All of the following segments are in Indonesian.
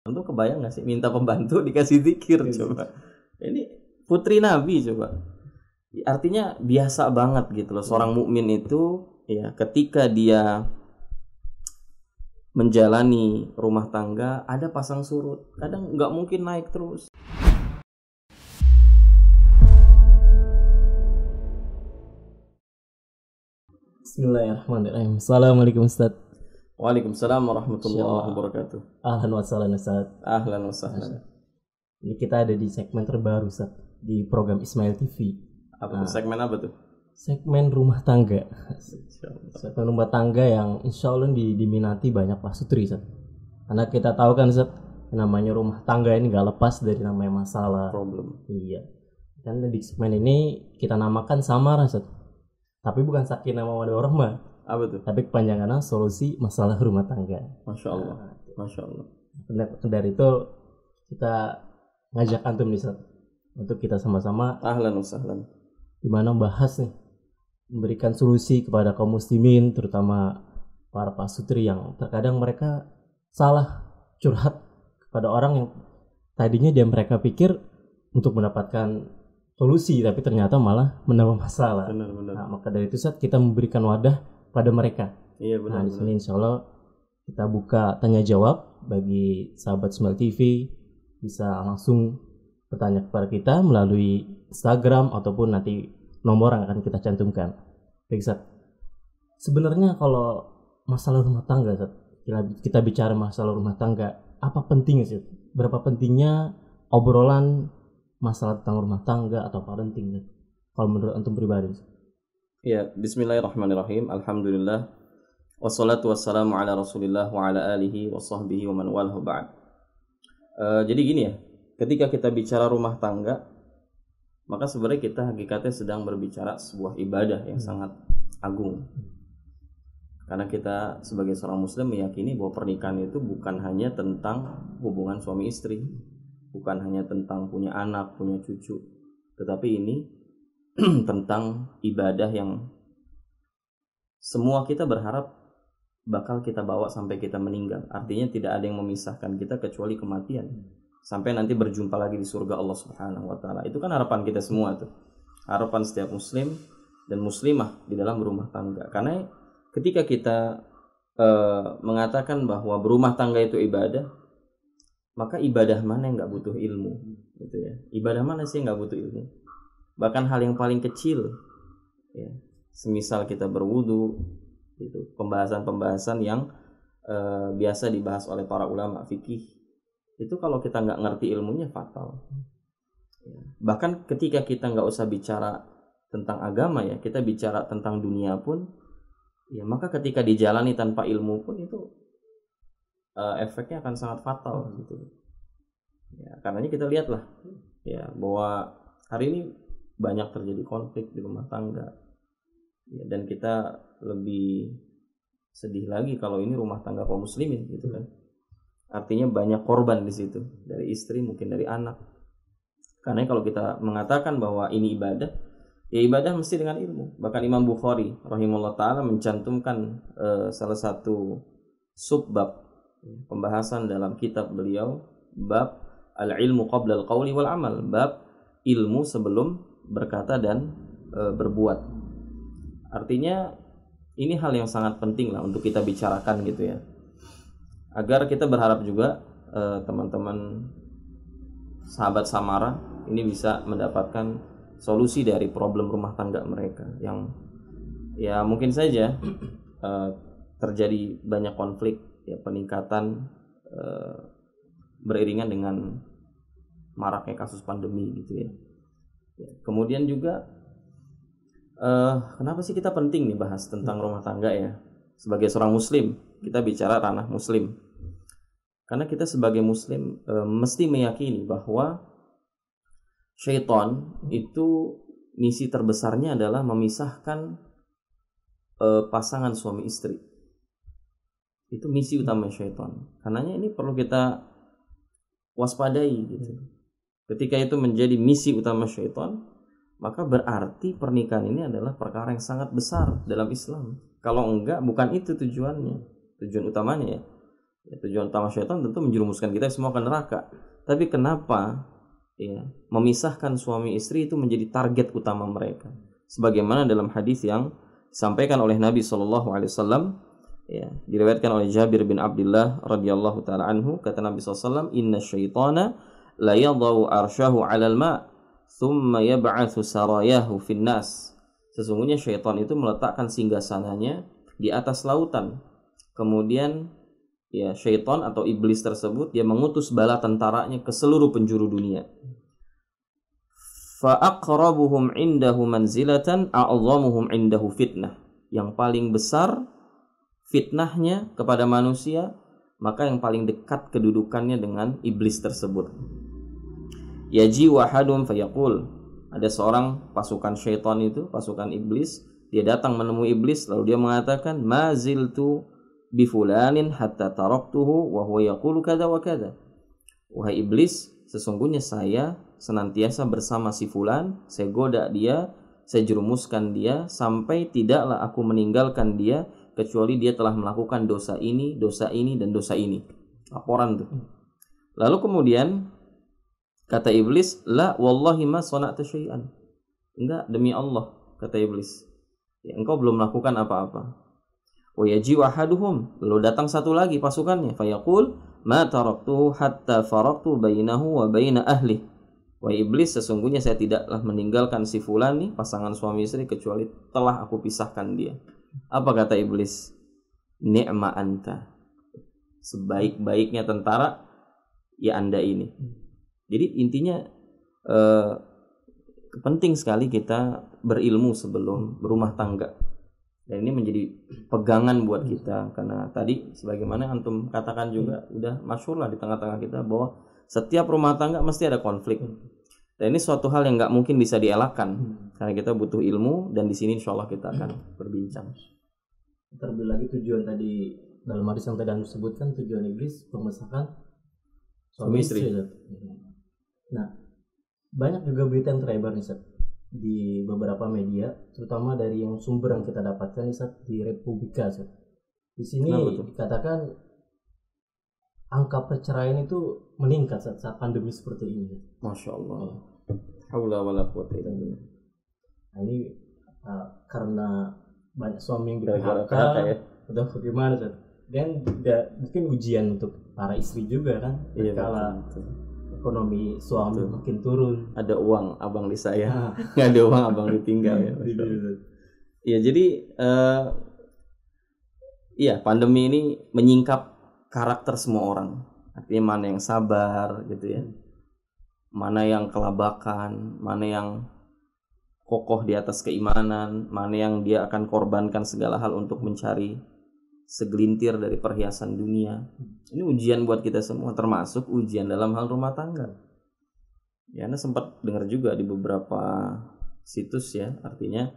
Tentu kebayang gak sih minta pembantu dikasih zikir yes. Iya. coba. Ini putri Nabi coba. Artinya biasa banget gitu loh seorang mukmin itu ya ketika dia menjalani rumah tangga ada pasang surut. Kadang nggak mungkin naik terus. Bismillahirrahmanirrahim. Assalamualaikum Ustaz. Waalaikumsalam warahmatullahi wabarakatuh. Ahlan wa sahlan Ustaz. Ahlan wa sahlan. Ini kita ada di segmen terbaru Ustaz di program Ismail TV. Apa nah, segmen apa tuh? Segmen rumah tangga. Segmen rumah tangga yang insya Allah diminati banyak Pak Sutri Ustaz. Karena kita tahu kan Ustaz, namanya rumah tangga ini gak lepas dari namanya masalah. Problem. Iya. Dan di segmen ini kita namakan samar Ustaz. Tapi bukan sakinah mawaddah warahmah apa tuh? Tapi kepanjangannya solusi masalah rumah tangga. Masya Allah. Masya Allah. Dari itu kita ngajak antum nih untuk kita sama-sama ahlan usahlan. gimana membahas nih memberikan solusi kepada kaum muslimin terutama para pasutri yang terkadang mereka salah curhat kepada orang yang tadinya dia mereka pikir untuk mendapatkan solusi tapi ternyata malah menambah masalah. Benar, benar. Nah, maka dari itu saat kita memberikan wadah pada mereka. Iya nah, benar. Nah, di sini insya Allah kita buka tanya jawab bagi sahabat Smile TV bisa langsung bertanya kepada kita melalui Instagram ataupun nanti nomor yang akan kita cantumkan. Baik, Sat. Sebenarnya kalau masalah rumah tangga, Sat, kita bicara masalah rumah tangga, apa pentingnya sih? Berapa pentingnya obrolan masalah tentang rumah tangga atau parenting? Kalau menurut antum pribadi, Sat? Ya, bismillahirrahmanirrahim. Alhamdulillah. Wassalatu wassalamu ala rasulillah wa ala alihi wa sahbihi wa man walahu ba'd. Uh, jadi gini ya, ketika kita bicara rumah tangga, maka sebenarnya kita hakikatnya sedang berbicara sebuah ibadah yang hmm. sangat agung. Karena kita sebagai seorang muslim meyakini bahwa pernikahan itu bukan hanya tentang hubungan suami istri, bukan hanya tentang punya anak, punya cucu, tetapi ini tentang ibadah yang semua kita berharap bakal kita bawa sampai kita meninggal. Artinya tidak ada yang memisahkan kita kecuali kematian. Sampai nanti berjumpa lagi di surga Allah Subhanahu wa taala. Itu kan harapan kita semua tuh. Harapan setiap muslim dan muslimah di dalam rumah tangga. Karena ketika kita e, mengatakan bahwa berumah tangga itu ibadah, maka ibadah mana yang nggak butuh ilmu, gitu ya? Ibadah mana sih yang nggak butuh ilmu? bahkan hal yang paling kecil ya semisal kita berwudu itu pembahasan-pembahasan yang e, biasa dibahas oleh para ulama fikih itu kalau kita nggak ngerti ilmunya fatal ya, bahkan ketika kita nggak usah bicara tentang agama ya kita bicara tentang dunia pun ya maka ketika dijalani tanpa ilmu pun itu e, efeknya akan sangat fatal gitu ya karenanya kita lihatlah ya bahwa hari ini banyak terjadi konflik di rumah tangga ya, dan kita lebih sedih lagi kalau ini rumah tangga kaum muslimin gitu kan artinya banyak korban di situ dari istri mungkin dari anak karena kalau kita mengatakan bahwa ini ibadah ya ibadah mesti dengan ilmu bahkan Imam Bukhari rahimahullah taala mencantumkan eh, salah satu subbab ya, pembahasan dalam kitab beliau bab al ilmu qabla al qawli wal amal bab ilmu sebelum berkata dan e, berbuat. Artinya ini hal yang sangat penting lah untuk kita bicarakan gitu ya. Agar kita berharap juga e, teman-teman sahabat Samara ini bisa mendapatkan solusi dari problem rumah tangga mereka yang ya mungkin saja e, terjadi banyak konflik ya peningkatan e, beriringan dengan maraknya kasus pandemi gitu ya. Kemudian juga uh, kenapa sih kita penting nih bahas tentang rumah tangga ya? Sebagai seorang muslim, kita bicara ranah muslim. Karena kita sebagai muslim uh, mesti meyakini bahwa syaitan itu misi terbesarnya adalah memisahkan uh, pasangan suami istri. Itu misi utama syaitan. Karenanya ini perlu kita waspadai gitu. Ketika itu menjadi misi utama syaitan, maka berarti pernikahan ini adalah perkara yang sangat besar dalam Islam. Kalau enggak, bukan itu tujuannya. Tujuan utamanya ya. ya tujuan utama syaitan tentu menjerumuskan kita semua ke neraka. Tapi kenapa ya, memisahkan suami istri itu menjadi target utama mereka? Sebagaimana dalam hadis yang disampaikan oleh Nabi Shallallahu Alaihi Wasallam, ya, diriwayatkan oleh Jabir bin Abdullah radhiyallahu taala anhu kata Nabi SAW, Inna syaitana Sesungguhnya syaitan itu meletakkan singgasananya di atas lautan. Kemudian ya syaitan atau iblis tersebut dia mengutus bala tentaranya ke seluruh penjuru dunia. Fa indahu manzilatan a'zamuhum indahu Yang paling besar fitnahnya kepada manusia, maka yang paling dekat kedudukannya dengan iblis tersebut yaji wahadum fayakul ada seorang pasukan syaitan itu pasukan iblis dia datang menemui iblis lalu dia mengatakan maziltu bifulanin hatta taraktuhu wa huwa kada wa kada wahai iblis sesungguhnya saya senantiasa bersama si fulan saya goda dia saya jerumuskan dia sampai tidaklah aku meninggalkan dia kecuali dia telah melakukan dosa ini dosa ini dan dosa ini laporan tuh lalu kemudian Kata iblis, "La wallahi ma sana'tu syai'an." Enggak, demi Allah, kata iblis. Ya, engkau belum melakukan apa-apa. Wa yaji ahaduhum, lalu datang satu lagi pasukannya, yaqul, "Ma taraktu hatta faraqtu bainahu wa baina ahli." Wa iblis, sesungguhnya saya tidaklah meninggalkan si fulan nih, pasangan suami istri kecuali telah aku pisahkan dia. Apa kata iblis? Ni'ma anta. Sebaik-baiknya tentara ya Anda ini jadi intinya eh, penting sekali kita berilmu sebelum hmm. berumah tangga. Dan ini menjadi pegangan buat hmm. kita karena tadi sebagaimana antum katakan juga hmm. udah masyur di tengah-tengah kita bahwa setiap rumah tangga mesti ada konflik. Dan ini suatu hal yang nggak mungkin bisa dielakkan karena kita butuh ilmu dan di sini insya Allah kita akan berbincang. Terlebih lagi tujuan tadi dalam hadis yang tadi anda sebutkan tujuan iblis pemesakan suami istri. Nah, banyak juga berita yang terebar nih Seth, di beberapa media, terutama dari yang sumber yang kita dapatkan nih Seth, di Republika. Seth. Di sini nah, dikatakan angka perceraian itu meningkat saat, saat pandemi seperti ini. Masya Allah. Iya. Haula wala Nah, Ini uh, karena banyak suami yang kita ya? Udah bagaimana, Dan mungkin ujian untuk para istri juga kan. Iya, kalau ekonomi suami Tuh. makin turun ada uang abang di saya nggak ada uang abang ditinggal ya ya jadi uh, iya pandemi ini menyingkap karakter semua orang artinya mana yang sabar gitu ya mana yang kelabakan mana yang kokoh di atas keimanan mana yang dia akan korbankan segala hal untuk mencari segelintir dari perhiasan dunia. Ini ujian buat kita semua, termasuk ujian dalam hal rumah tangga. Ya, Anda sempat dengar juga di beberapa situs ya, artinya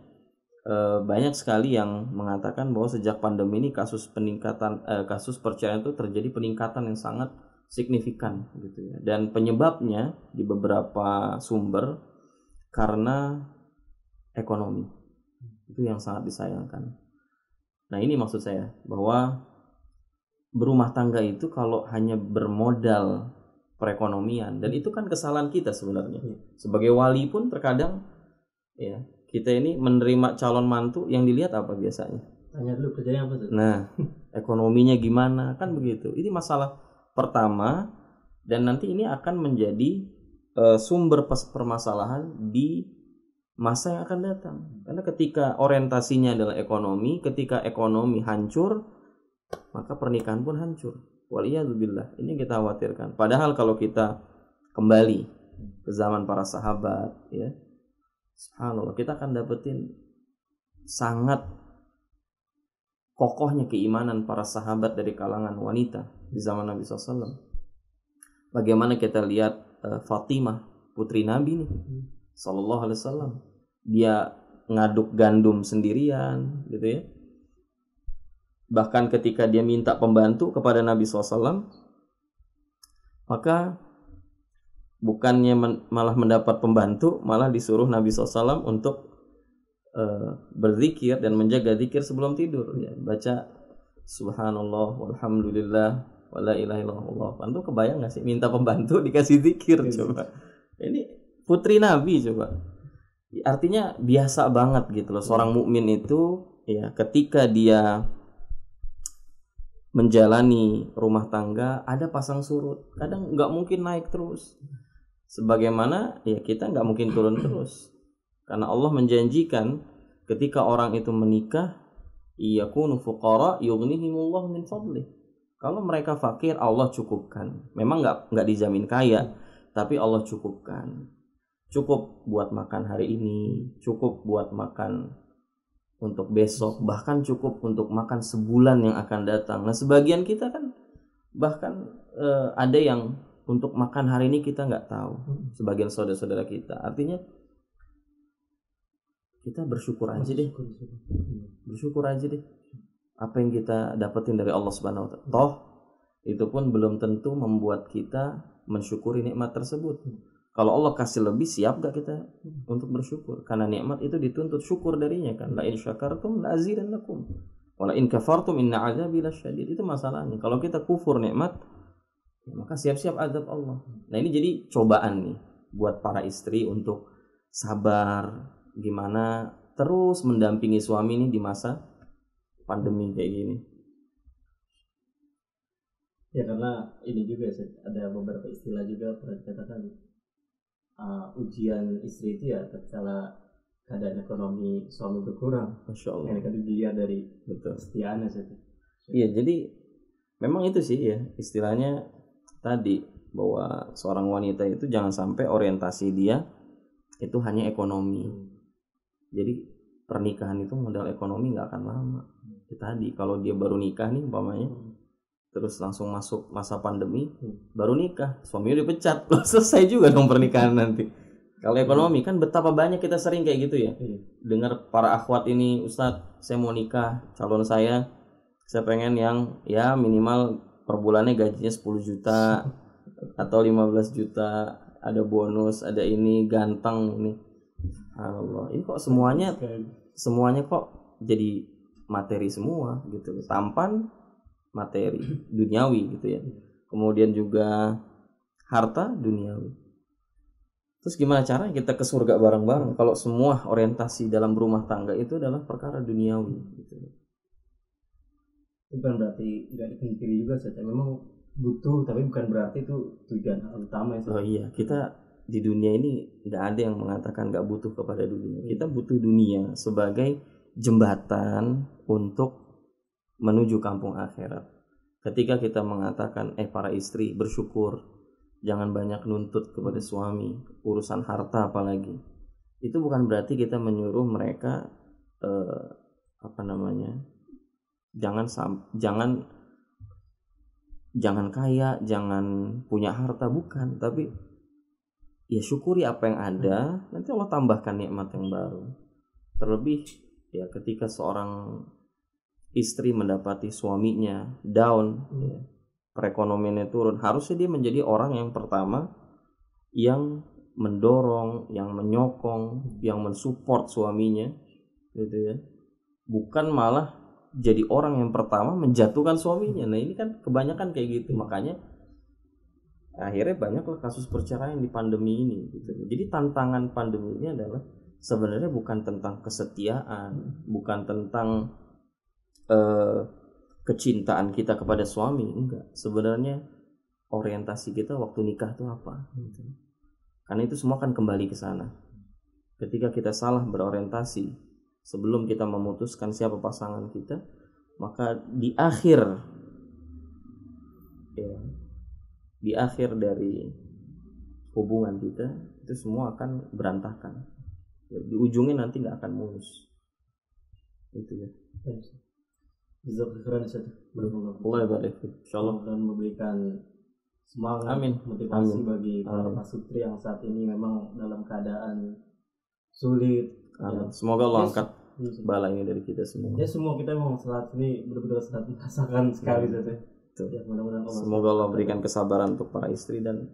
e, banyak sekali yang mengatakan bahwa sejak pandemi ini kasus peningkatan e, kasus perceraian itu terjadi peningkatan yang sangat signifikan gitu ya. Dan penyebabnya di beberapa sumber karena ekonomi. Itu yang sangat disayangkan Nah, ini maksud saya bahwa berumah tangga itu kalau hanya bermodal perekonomian dan itu kan kesalahan kita sebenarnya. Iya. Sebagai wali pun terkadang ya, kita ini menerima calon mantu yang dilihat apa biasanya? Tanya dulu kerjanya apa tuh? Nah, ekonominya gimana? Kan begitu. Ini masalah pertama dan nanti ini akan menjadi uh, sumber permasalahan di masa yang akan datang. Karena ketika orientasinya adalah ekonomi, ketika ekonomi hancur, maka pernikahan pun hancur. Waliyadzubillah. Ini yang kita khawatirkan. Padahal kalau kita kembali ke zaman para sahabat, ya, subhanallah, kita akan dapetin sangat kokohnya keimanan para sahabat dari kalangan wanita di zaman Nabi SAW. Bagaimana kita lihat uh, Fatimah, putri Nabi nih Sallallahu Alaihi Wasallam. Dia ngaduk gandum sendirian, gitu ya. Bahkan ketika dia minta pembantu kepada Nabi SAW, maka bukannya men malah mendapat pembantu, malah disuruh Nabi SAW untuk uh, berzikir dan menjaga zikir sebelum tidur. Ya. Baca Subhanallah, walhamdulillah, wala ilaha illallah. kebayang gak sih minta pembantu dikasih zikir iya, iya. coba. Ini putri Nabi coba. Artinya biasa banget gitu loh seorang hmm. mukmin itu ya ketika dia menjalani rumah tangga ada pasang surut kadang nggak mungkin naik terus sebagaimana ya kita nggak mungkin turun terus karena Allah menjanjikan ketika orang itu menikah iya kunu fuqara yughnihimullah min fadlih kalau mereka fakir Allah cukupkan memang nggak nggak dijamin kaya tapi Allah cukupkan cukup buat makan hari ini, cukup buat makan untuk besok, bahkan cukup untuk makan sebulan yang akan datang. Nah, sebagian kita kan bahkan uh, ada yang untuk makan hari ini kita nggak tahu, sebagian saudara-saudara kita. Artinya kita bersyukur aja deh, bersyukur aja deh. Apa yang kita dapetin dari Allah Subhanahu Wa Toh itu pun belum tentu membuat kita mensyukuri nikmat tersebut kalau Allah kasih lebih siap gak kita untuk bersyukur karena nikmat itu dituntut syukur darinya kan la in syakartum la azidannakum wa la in kafartum inna azabi lasyadid itu masalahnya kalau kita kufur nikmat ya maka siap-siap azab Allah nah ini jadi cobaan nih buat para istri untuk sabar gimana terus mendampingi suami nih di masa pandemi kayak gini ya karena ini juga ada beberapa istilah juga pernah dikatakan uh, ujian istri itu ya tercela keadaan ekonomi suami berkurang. Masya Allah. Yang itu dilihat dari betul setiaannya sih. Iya jadi memang itu sih ya istilahnya tadi bahwa seorang wanita itu jangan sampai orientasi dia itu hanya ekonomi. Hmm. Jadi pernikahan itu modal ekonomi nggak akan lama. Kita hmm. Tadi kalau dia baru nikah nih umpamanya hmm terus langsung masuk masa pandemi hmm. baru nikah suaminya dipecat loh selesai juga dong pernikahan nanti kalau hmm. ekonomi hmm. kan betapa banyak kita sering kayak gitu ya hmm. dengar para akhwat ini Ustadz saya mau nikah calon saya saya pengen yang ya minimal per bulannya gajinya 10 juta atau 15 juta ada bonus ada ini ganteng ini Allah ini kok semuanya semuanya kok jadi materi semua gitu tampan materi duniawi gitu ya kemudian juga harta duniawi terus gimana cara kita ke surga bareng-bareng kalau semua orientasi dalam rumah tangga itu adalah perkara duniawi gitu itu bukan berarti nggak dipungkiri juga saja memang butuh tapi bukan berarti itu tujuan utama ya oh iya kita di dunia ini nggak ada yang mengatakan nggak butuh kepada dunia. Kita butuh dunia sebagai jembatan untuk menuju kampung akhirat. Ketika kita mengatakan, eh para istri bersyukur, jangan banyak nuntut kepada suami, urusan harta apalagi. Itu bukan berarti kita menyuruh mereka eh, apa namanya, jangan jangan jangan kaya, jangan punya harta bukan, tapi ya syukuri apa yang ada, nanti Allah tambahkan nikmat yang baru. Terlebih ya ketika seorang istri mendapati suaminya down hmm. ya, perekonomiannya turun harusnya dia menjadi orang yang pertama yang mendorong yang menyokong yang mensupport suaminya gitu ya bukan malah jadi orang yang pertama menjatuhkan suaminya nah ini kan kebanyakan kayak gitu makanya akhirnya banyaklah kasus perceraian di pandemi ini gitu jadi tantangan pandemi ini adalah sebenarnya bukan tentang kesetiaan bukan tentang Eh, kecintaan kita kepada suami enggak sebenarnya orientasi kita waktu nikah itu apa gitu. karena itu semua akan kembali ke sana ketika kita salah berorientasi sebelum kita memutuskan siapa pasangan kita maka di akhir ya di akhir dari hubungan kita itu semua akan berantakan di ujungnya nanti nggak akan mulus itu ya Jazakallah khairan Ustaz. Allah Insyaallah dan memberikan semangat Amin. motivasi Amin. bagi para Amin. pasutri yang saat ini memang dalam keadaan sulit. Amin. Ya. Semoga Allah angkat hmm. bala ini dari kita semua. Ya semua kita memang saat ini benar-benar sangat merasakan sekali saja. Ya, mudah Allah Semoga Allah berikan kesabaran untuk para istri dan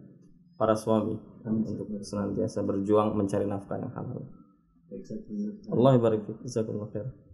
para suami Amin. untuk senantiasa berjuang mencari nafkah yang halal. Allah barik. Jazakallah khairan.